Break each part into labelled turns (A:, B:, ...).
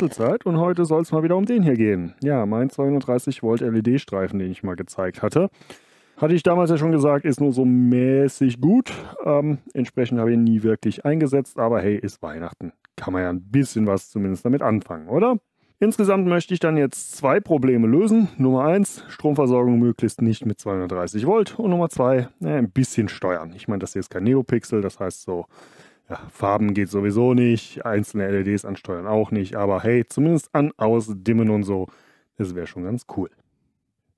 A: Bastelzeit und heute soll es mal wieder um den hier gehen. Ja, mein 230 Volt LED-Streifen, den ich mal gezeigt hatte. Hatte ich damals ja schon gesagt, ist nur so mäßig gut. Ähm, entsprechend habe ich ihn nie wirklich eingesetzt, aber hey, ist Weihnachten. Kann man ja ein bisschen was zumindest damit anfangen, oder? Insgesamt möchte ich dann jetzt zwei Probleme lösen. Nummer eins, Stromversorgung möglichst nicht mit 230 Volt. Und Nummer zwei, äh, ein bisschen steuern. Ich meine, das hier ist kein Neopixel, das heißt so ja, Farben geht sowieso nicht, einzelne LEDs ansteuern auch nicht, aber hey, zumindest an, aus, dimmen und so, das wäre schon ganz cool.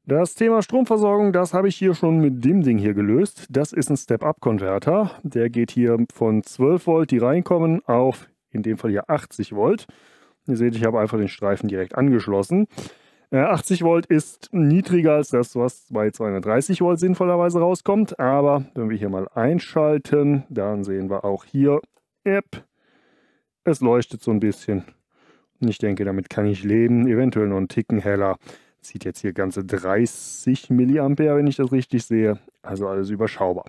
A: Das Thema Stromversorgung, das habe ich hier schon mit dem Ding hier gelöst. Das ist ein Step-Up-Konverter. Der geht hier von 12 Volt, die reinkommen, auf in dem Fall hier 80 Volt. Ihr seht, ich habe einfach den Streifen direkt angeschlossen. 80 äh, Volt ist niedriger als das, was bei 230 Volt sinnvollerweise rauskommt. Aber wenn wir hier mal einschalten, dann sehen wir auch hier, App, es leuchtet so ein bisschen. Und ich denke, damit kann ich leben. Eventuell noch einen Ticken heller. Zieht jetzt hier ganze 30 mA, wenn ich das richtig sehe. Also alles überschaubar.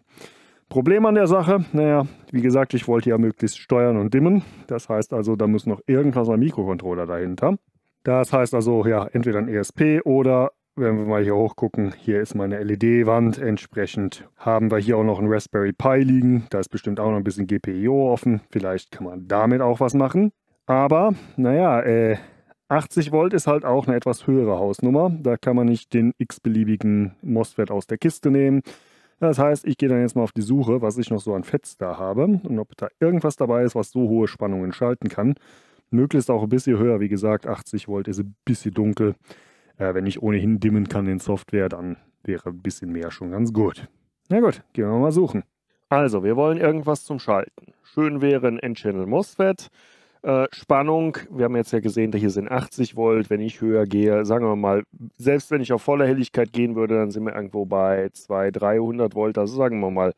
A: Problem an der Sache, naja, wie gesagt, ich wollte ja möglichst steuern und dimmen. Das heißt also, da muss noch irgendwas am Mikrocontroller dahinter. Das heißt also, ja, entweder ein ESP oder, wenn wir mal hier hochgucken, hier ist meine LED-Wand. Entsprechend haben wir hier auch noch ein Raspberry Pi liegen. Da ist bestimmt auch noch ein bisschen GPIO offen. Vielleicht kann man damit auch was machen. Aber, naja, äh, 80 Volt ist halt auch eine etwas höhere Hausnummer. Da kann man nicht den x-beliebigen MOSFET aus der Kiste nehmen. Das heißt, ich gehe dann jetzt mal auf die Suche, was ich noch so an FETs da habe und ob da irgendwas dabei ist, was so hohe Spannungen schalten kann möglichst auch ein bisschen höher. Wie gesagt, 80 Volt ist ein bisschen dunkel. Äh, wenn ich ohnehin dimmen kann in Software, dann wäre ein bisschen mehr schon ganz gut. Na gut, gehen wir mal suchen. Also, wir wollen irgendwas zum Schalten. Schön wäre ein N-Channel MOSFET. Äh, Spannung, wir haben jetzt ja gesehen, hier sind 80 Volt. Wenn ich höher gehe, sagen wir mal, selbst wenn ich auf volle Helligkeit gehen würde, dann sind wir irgendwo bei 200, 300 Volt. Also sagen wir mal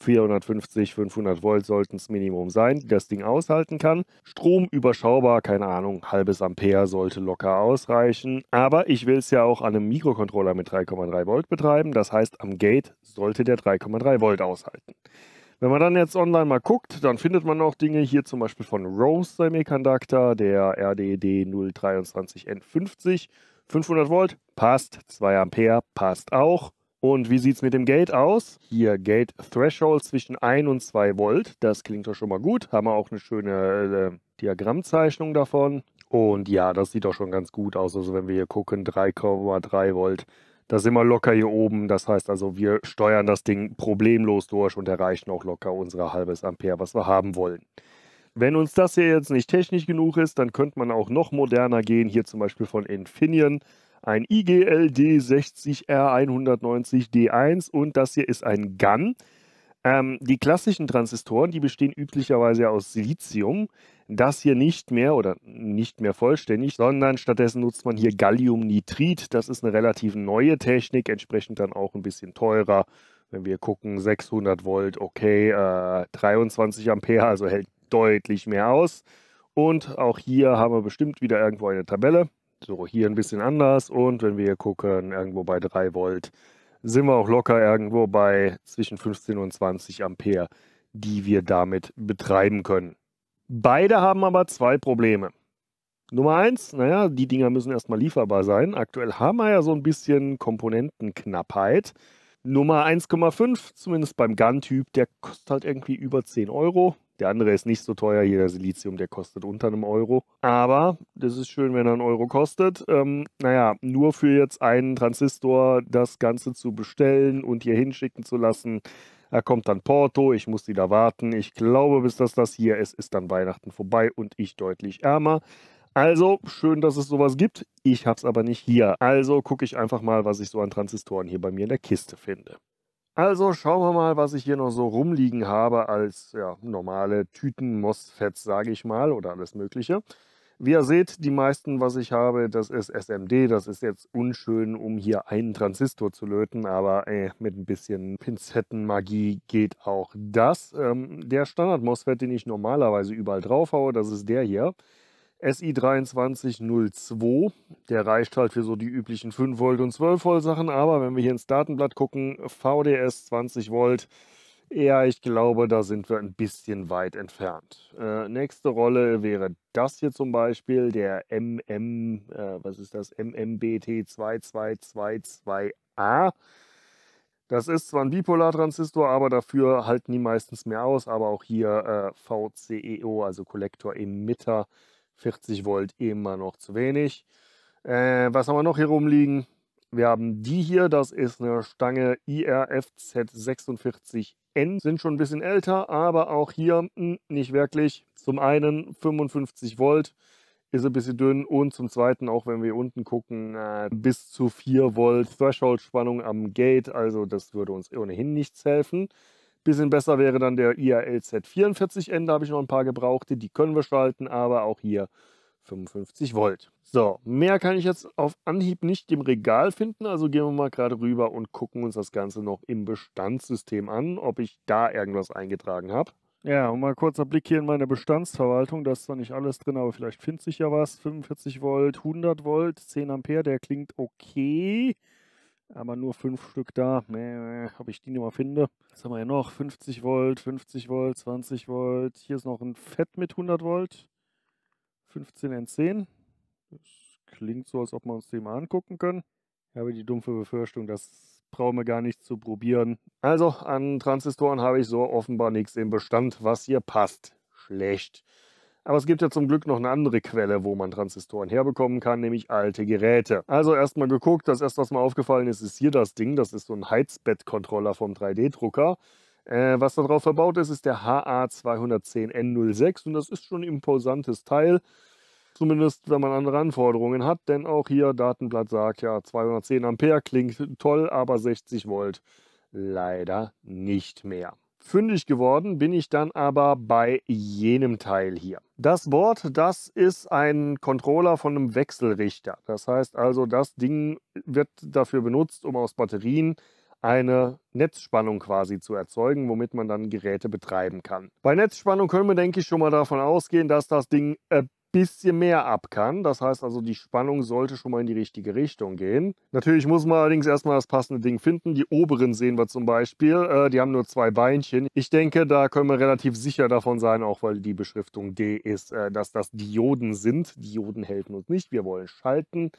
A: 450, 500 Volt sollten es Minimum sein, die das Ding aushalten kann. Strom überschaubar, keine Ahnung, halbes Ampere sollte locker ausreichen. Aber ich will es ja auch an einem Mikrocontroller mit 3,3 Volt betreiben. Das heißt, am Gate sollte der 3,3 Volt aushalten. Wenn man dann jetzt online mal guckt, dann findet man auch Dinge hier zum Beispiel von Rose Semiconductor, der RDD 023N50. 500 Volt passt, 2 Ampere passt auch. Und wie sieht es mit dem Gate aus? Hier Gate Threshold zwischen 1 und 2 Volt. Das klingt doch schon mal gut. Haben wir auch eine schöne äh, Diagrammzeichnung davon. Und ja, das sieht doch schon ganz gut aus. Also wenn wir hier gucken, 3,3 Volt. Da sind wir locker hier oben. Das heißt also, wir steuern das Ding problemlos durch und erreichen auch locker unsere halbes Ampere, was wir haben wollen. Wenn uns das hier jetzt nicht technisch genug ist, dann könnte man auch noch moderner gehen. Hier zum Beispiel von Infineon ein IGLD 60R190D1 und das hier ist ein GAN. Ähm, die klassischen Transistoren, die bestehen üblicherweise aus Silizium. Das hier nicht mehr oder nicht mehr vollständig, sondern stattdessen nutzt man hier Galliumnitrid. Das ist eine relativ neue Technik, entsprechend dann auch ein bisschen teurer. Wenn wir gucken, 600 Volt, okay, äh, 23 Ampere, also hält deutlich mehr aus. Und auch hier haben wir bestimmt wieder irgendwo eine Tabelle. So, hier ein bisschen anders und wenn wir hier gucken, irgendwo bei 3 Volt, sind wir auch locker irgendwo bei zwischen 15 und 20 Ampere, die wir damit betreiben können. Beide haben aber zwei Probleme. Nummer eins, naja, die Dinger müssen erstmal lieferbar sein. Aktuell haben wir ja so ein bisschen Komponentenknappheit. Nummer 1,5, zumindest beim Gun-Typ, der kostet halt irgendwie über 10 Euro. Der andere ist nicht so teuer, hier der Silizium, der kostet unter einem Euro. Aber das ist schön, wenn er einen Euro kostet. Ähm, naja, nur für jetzt einen Transistor das Ganze zu bestellen und hier hinschicken zu lassen. Da kommt dann Porto, ich muss die da warten. Ich glaube, bis das das hier ist, ist dann Weihnachten vorbei und ich deutlich ärmer. Also, schön, dass es sowas gibt. Ich habe es aber nicht hier. Also gucke ich einfach mal, was ich so an Transistoren hier bei mir in der Kiste finde. Also schauen wir mal, was ich hier noch so rumliegen habe als ja, normale Tüten-MOSFETs, sage ich mal, oder alles Mögliche. Wie ihr seht, die meisten, was ich habe, das ist SMD. Das ist jetzt unschön, um hier einen Transistor zu löten, aber ey, äh, mit ein bisschen Pinzettenmagie geht auch das. Ähm, der Standard-MOSFET, den ich normalerweise überall drauf haue, das ist der hier. SI2302. Der reicht halt für so die üblichen 5 Volt und 12 Volt Sachen. Aber wenn wir hier ins Datenblatt gucken, VDS 20 Volt. Ja, ich glaube, da sind wir ein bisschen weit entfernt. Äh, nächste Rolle wäre das hier zum Beispiel, der MM, äh, was ist das? MMBT 2222 a Das ist zwar ein Bipolar-Transistor, aber dafür halten die meistens mehr aus. Aber auch hier äh, VCEO, also Collector emitter 40 Volt immer noch zu wenig. Äh, was haben wir noch hier rumliegen? Wir haben die hier, das ist eine Stange IRFZ46N. Sind schon ein bisschen älter, aber auch hier hm, nicht wirklich. Zum einen 55 Volt ist ein bisschen dünn und zum zweiten, auch wenn wir unten gucken, äh, bis zu 4 Volt Threshold-Spannung am Gate. Also das würde uns ohnehin nichts helfen. Bisschen besser wäre dann der IALZ 44N, da habe ich noch ein paar gebrauchte, die können wir schalten, aber auch hier 55 Volt. So, mehr kann ich jetzt auf Anhieb nicht im Regal finden, also gehen wir mal gerade rüber und gucken uns das Ganze noch im Bestandssystem an, ob ich da irgendwas eingetragen habe. Ja, und mal kurzer Blick hier in meine Bestandsverwaltung. Da ist zwar nicht alles drin, aber vielleicht findet sich ja was. 45 Volt, 100 Volt, 10 Ampere, der klingt okay aber nur fünf Stück da. Nee, ob ich die nochmal finde. Was haben wir hier noch? 50 Volt, 50 Volt, 20 Volt. Hier ist noch ein Fett mit 100 Volt. 15 N10. Das klingt so, als ob wir uns den mal angucken können. Ich habe die dumpfe Befürchtung, das brauchen wir gar nicht zu probieren. Also an Transistoren habe ich so offenbar nichts im Bestand, was hier passt. Schlecht. Aber es gibt ja zum Glück noch eine andere Quelle, wo man Transistoren herbekommen kann, nämlich alte Geräte. Also erstmal geguckt, das erste, was mir aufgefallen ist, ist hier das Ding. Das ist so ein Heizbettcontroller vom 3D-Drucker. Äh, was da drauf verbaut ist, ist der HA210N06 und das ist schon ein imposantes Teil. Zumindest, wenn man andere Anforderungen hat, denn auch hier Datenblatt sagt ja 210 Ampere klingt toll, aber 60 Volt leider nicht mehr. Fündig geworden bin ich dann aber bei jenem Teil hier. Das Board, das ist ein Controller von einem Wechselrichter. Das heißt also, das Ding wird dafür benutzt, um aus Batterien eine Netzspannung quasi zu erzeugen, womit man dann Geräte betreiben kann. Bei Netzspannung können wir, denke ich, schon mal davon ausgehen, dass das Ding ein äh, bisschen mehr ab kann. Das heißt also, die Spannung sollte schon mal in die richtige Richtung gehen. Natürlich muss man allerdings erstmal das passende Ding finden. Die oberen sehen wir zum Beispiel, äh, die haben nur zwei Beinchen. Ich denke, da können wir relativ sicher davon sein, auch weil die Beschriftung D ist, äh, dass das Dioden sind. Dioden helfen uns nicht, wir wollen schalten.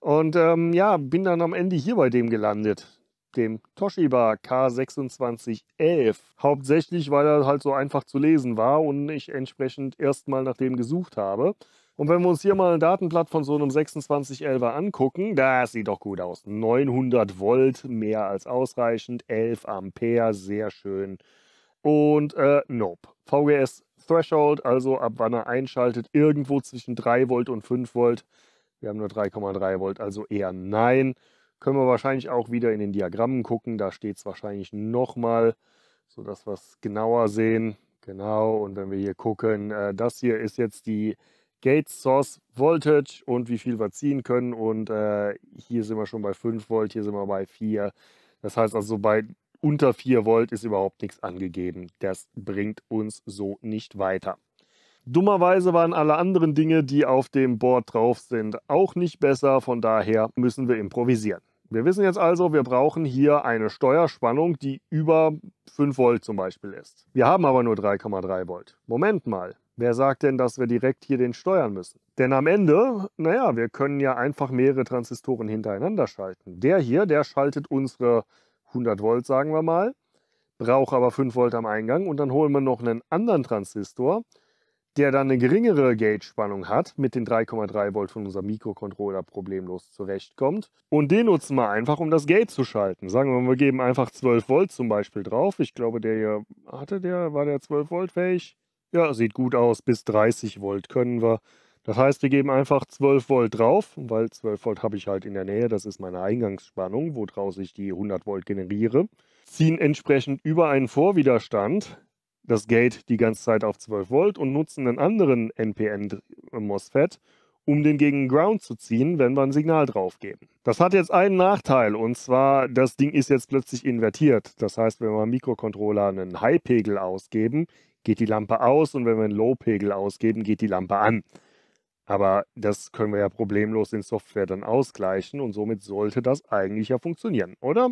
A: Und ähm, ja, bin dann am Ende hier bei dem gelandet dem Toshiba K2611. Hauptsächlich, weil er halt so einfach zu lesen war und ich entsprechend erstmal nach dem gesucht habe. Und wenn wir uns hier mal ein Datenblatt von so einem 2611er angucken, das sieht doch gut aus. 900 Volt, mehr als ausreichend, 11 Ampere, sehr schön. Und äh, nope. VGS Threshold, also ab wann er einschaltet, irgendwo zwischen 3 Volt und 5 Volt. Wir haben nur 3,3 Volt, also eher nein. Können wir wahrscheinlich auch wieder in den Diagrammen gucken. Da steht es wahrscheinlich nochmal, sodass wir es genauer sehen. Genau, und wenn wir hier gucken, äh, das hier ist jetzt die Gate Source Voltage und wie viel wir ziehen können. Und äh, hier sind wir schon bei 5 Volt, hier sind wir bei 4. Das heißt also, bei unter 4 Volt ist überhaupt nichts angegeben. Das bringt uns so nicht weiter. Dummerweise waren alle anderen Dinge, die auf dem Board drauf sind, auch nicht besser. Von daher müssen wir improvisieren. Wir wissen jetzt also, wir brauchen hier eine Steuerspannung, die über 5 Volt zum Beispiel ist. Wir haben aber nur 3,3 Volt. Moment mal, wer sagt denn, dass wir direkt hier den steuern müssen? Denn am Ende, naja, wir können ja einfach mehrere Transistoren hintereinander schalten. Der hier, der schaltet unsere 100 Volt, sagen wir mal, braucht aber 5 Volt am Eingang und dann holen wir noch einen anderen Transistor, der dann eine geringere Gate-Spannung hat, mit den 3,3 Volt von unserem Mikrocontroller problemlos zurechtkommt. Und den nutzen wir einfach, um das Gate zu schalten. Sagen wir mal, wir geben einfach 12 Volt zum Beispiel drauf. Ich glaube, der hier, hatte der, war der 12 Volt fähig? Ja, sieht gut aus, bis 30 Volt können wir. Das heißt, wir geben einfach 12 Volt drauf, weil 12 Volt habe ich halt in der Nähe, das ist meine Eingangsspannung, woraus ich die 100 Volt generiere. Ziehen entsprechend über einen Vorwiderstand, das Gate die ganze Zeit auf 12 Volt und nutzen einen anderen NPN-MOSFET, um den gegen Ground zu ziehen, wenn wir ein Signal draufgeben. Das hat jetzt einen Nachteil und zwar, das Ding ist jetzt plötzlich invertiert. Das heißt, wenn wir am Mikrocontroller einen High-Pegel ausgeben, geht die Lampe aus und wenn wir einen Low-Pegel ausgeben, geht die Lampe an. Aber das können wir ja problemlos in Software dann ausgleichen und somit sollte das eigentlich ja funktionieren, oder?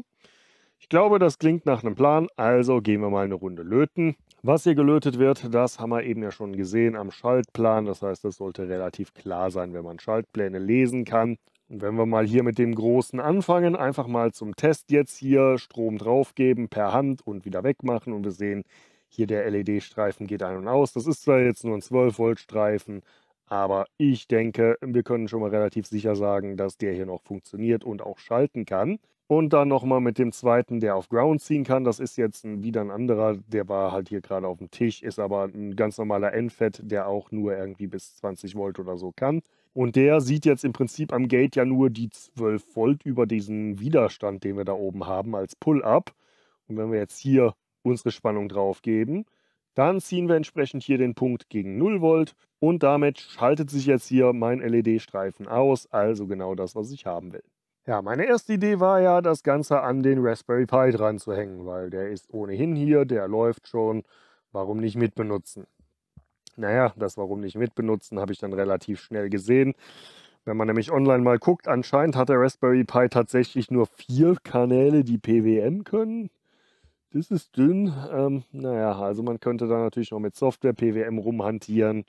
A: Ich glaube, das klingt nach einem Plan, also gehen wir mal eine Runde löten. Was hier gelötet wird, das haben wir eben ja schon gesehen am Schaltplan. Das heißt, das sollte relativ klar sein, wenn man Schaltpläne lesen kann. Und wenn wir mal hier mit dem Großen anfangen, einfach mal zum Test jetzt hier Strom draufgeben per Hand und wieder wegmachen. Und wir sehen, hier der LED-Streifen geht ein und aus. Das ist zwar jetzt nur ein 12-Volt-Streifen, aber ich denke, wir können schon mal relativ sicher sagen, dass der hier noch funktioniert und auch schalten kann. Und dann nochmal mit dem zweiten, der auf Ground ziehen kann. Das ist jetzt ein, wieder ein anderer, der war halt hier gerade auf dem Tisch, ist aber ein ganz normaler Endfett, der auch nur irgendwie bis 20 Volt oder so kann. Und der sieht jetzt im Prinzip am Gate ja nur die 12 Volt über diesen Widerstand, den wir da oben haben, als Pull-up. Und wenn wir jetzt hier unsere Spannung drauf geben, dann ziehen wir entsprechend hier den Punkt gegen 0 Volt und damit schaltet sich jetzt hier mein LED-Streifen aus, also genau das, was ich haben will. Ja, meine erste Idee war ja, das Ganze an den Raspberry Pi dran zu hängen, weil der ist ohnehin hier, der läuft schon, warum nicht mitbenutzen? Naja, das warum nicht mitbenutzen habe ich dann relativ schnell gesehen. Wenn man nämlich online mal guckt, anscheinend hat der Raspberry Pi tatsächlich nur vier Kanäle, die PWM können. Das ist dünn. Ähm, naja, also man könnte da natürlich noch mit Software PWM rumhantieren.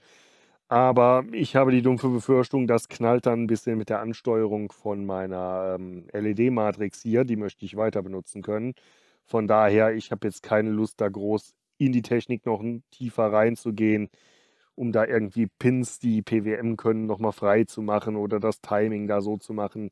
A: Aber ich habe die dumpfe Befürchtung, das knallt dann ein bisschen mit der Ansteuerung von meiner ähm, LED-Matrix hier. Die möchte ich weiter benutzen können. Von daher, ich habe jetzt keine Lust, da groß in die Technik noch tiefer reinzugehen, um da irgendwie Pins, die PWM können, nochmal frei zu machen oder das Timing da so zu machen,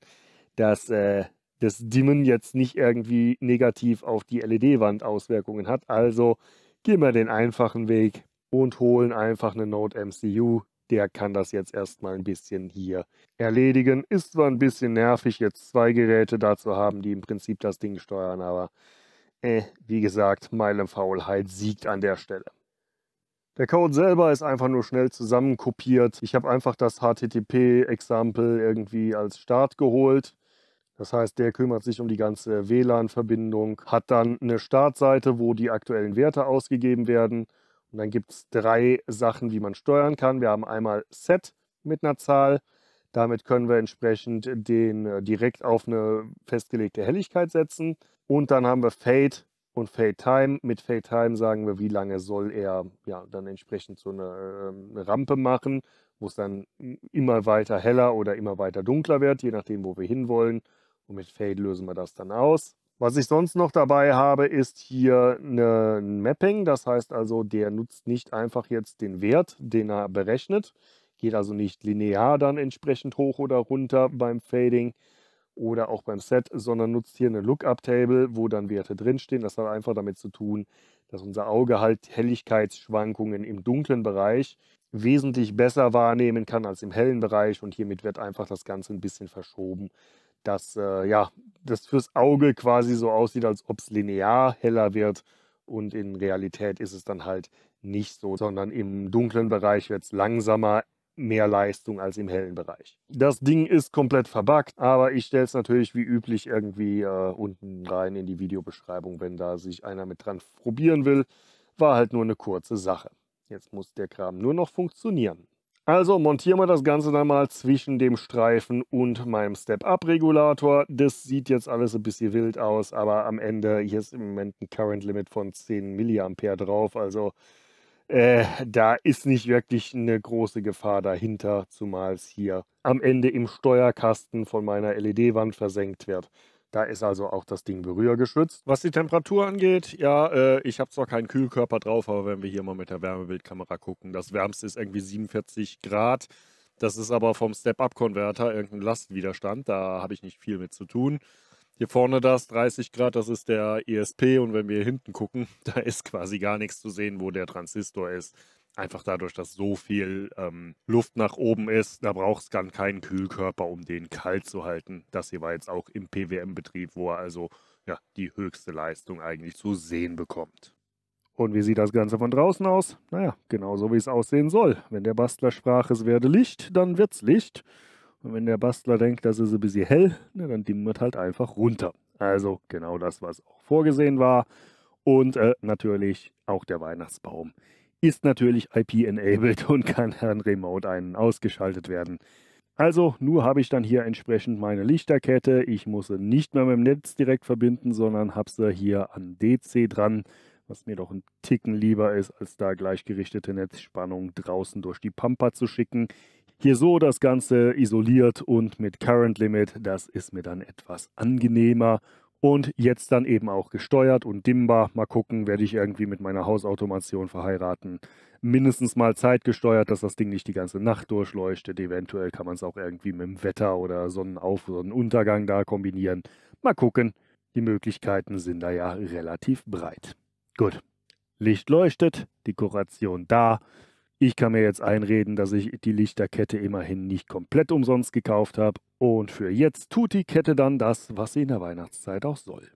A: dass äh, das Dimmen jetzt nicht irgendwie negativ auf die LED-Wand Auswirkungen hat. Also gehen wir den einfachen Weg und holen einfach eine Node MCU. Der kann das jetzt erstmal ein bisschen hier erledigen. Ist zwar ein bisschen nervig, jetzt zwei Geräte dazu haben, die im Prinzip das Ding steuern, aber äh, wie gesagt, Meilenfaulheit siegt an der Stelle. Der Code selber ist einfach nur schnell zusammenkopiert. Ich habe einfach das HTTP-Example irgendwie als Start geholt das heißt, der kümmert sich um die ganze WLAN-Verbindung, hat dann eine Startseite, wo die aktuellen Werte ausgegeben werden. Und dann gibt es drei Sachen, wie man steuern kann. Wir haben einmal Set mit einer Zahl. Damit können wir entsprechend den äh, direkt auf eine festgelegte Helligkeit setzen. Und dann haben wir Fade und Fade Time. Mit Fade Time sagen wir, wie lange soll er ja, dann entsprechend so eine, ähm, eine Rampe machen, wo es dann immer weiter heller oder immer weiter dunkler wird, je nachdem, wo wir hinwollen. Und mit Fade lösen wir das dann aus. Was ich sonst noch dabei habe, ist hier ne, ein Mapping. Das heißt also, der nutzt nicht einfach jetzt den Wert, den er berechnet. Geht also nicht linear dann entsprechend hoch oder runter beim Fading oder auch beim Set, sondern nutzt hier eine Lookup-Table, wo dann Werte drinstehen. Das hat einfach damit zu tun, dass unser Auge halt Helligkeitsschwankungen im dunklen Bereich wesentlich besser wahrnehmen kann als im hellen Bereich und hiermit wird einfach das Ganze ein bisschen verschoben, dass äh, ja, das fürs Auge quasi so aussieht, als ob es linear heller wird. Und in Realität ist es dann halt nicht so, sondern im dunklen Bereich wird es langsamer, mehr Leistung als im hellen Bereich. Das Ding ist komplett verbuggt, aber ich stelle es natürlich wie üblich irgendwie äh, unten rein in die Videobeschreibung, wenn da sich einer mit dran probieren will. War halt nur eine kurze Sache. Jetzt muss der Kram nur noch funktionieren. Also montieren wir das Ganze dann mal zwischen dem Streifen und meinem Step-Up-Regulator. Das sieht jetzt alles ein bisschen wild aus, aber am Ende hier ist im Moment ein Current Limit von 10 mA drauf. Also äh, da ist nicht wirklich eine große Gefahr dahinter, zumal es hier am Ende im Steuerkasten von meiner LED-Wand versenkt wird. Da ist also auch das Ding berührgeschützt. Was die Temperatur angeht, ja, äh, ich habe zwar keinen Kühlkörper drauf, aber wenn wir hier mal mit der Wärmebildkamera gucken, das wärmste ist irgendwie 47 Grad. Das ist aber vom Step-Up-Konverter irgendein Lastwiderstand. Da habe ich nicht viel mit zu tun. Hier vorne das 30 Grad, das ist der ESP. Und wenn wir hinten gucken, da ist quasi gar nichts zu sehen, wo der Transistor ist einfach dadurch, dass so viel ähm, Luft nach oben ist, da braucht es dann keinen Kühlkörper, um den kalt zu halten. Das hier war jetzt auch im PWM-Betrieb, wo er also ja, die höchste Leistung eigentlich zu sehen bekommt. Und wie sieht das Ganze von draußen aus? Naja, genau so wie es aussehen soll. Wenn der Bastler sprach, es werde Licht, dann wird es Licht. Und wenn der Bastler denkt, das ist ein bisschen hell, na, dann dimmert halt einfach runter. Also genau das, was auch vorgesehen war. Und äh, natürlich auch der Weihnachtsbaum ist natürlich IP-enabled und kann dann remote ein- ausgeschaltet werden. Also nur habe ich dann hier entsprechend meine Lichterkette. Ich muss sie nicht mehr mit dem Netz direkt verbinden, sondern habe sie hier an DC dran, was mir doch ein Ticken lieber ist, als da gleichgerichtete Netzspannung draußen durch die Pampa zu schicken. Hier so das Ganze isoliert und mit Current Limit, das ist mir dann etwas angenehmer und jetzt dann eben auch gesteuert und dimmbar. Mal gucken, werde ich irgendwie mit meiner Hausautomation verheiraten. Mindestens mal zeitgesteuert, dass das Ding nicht die ganze Nacht durchleuchtet. Eventuell kann man es auch irgendwie mit dem Wetter oder Sonnenauf- oder Sonnenuntergang da kombinieren. Mal gucken. Die Möglichkeiten sind da ja relativ breit. Gut. Licht leuchtet, Dekoration da. Ich kann mir jetzt einreden, dass ich die Lichterkette immerhin nicht komplett umsonst gekauft habe und für jetzt tut die Kette dann das, was sie in der Weihnachtszeit auch soll.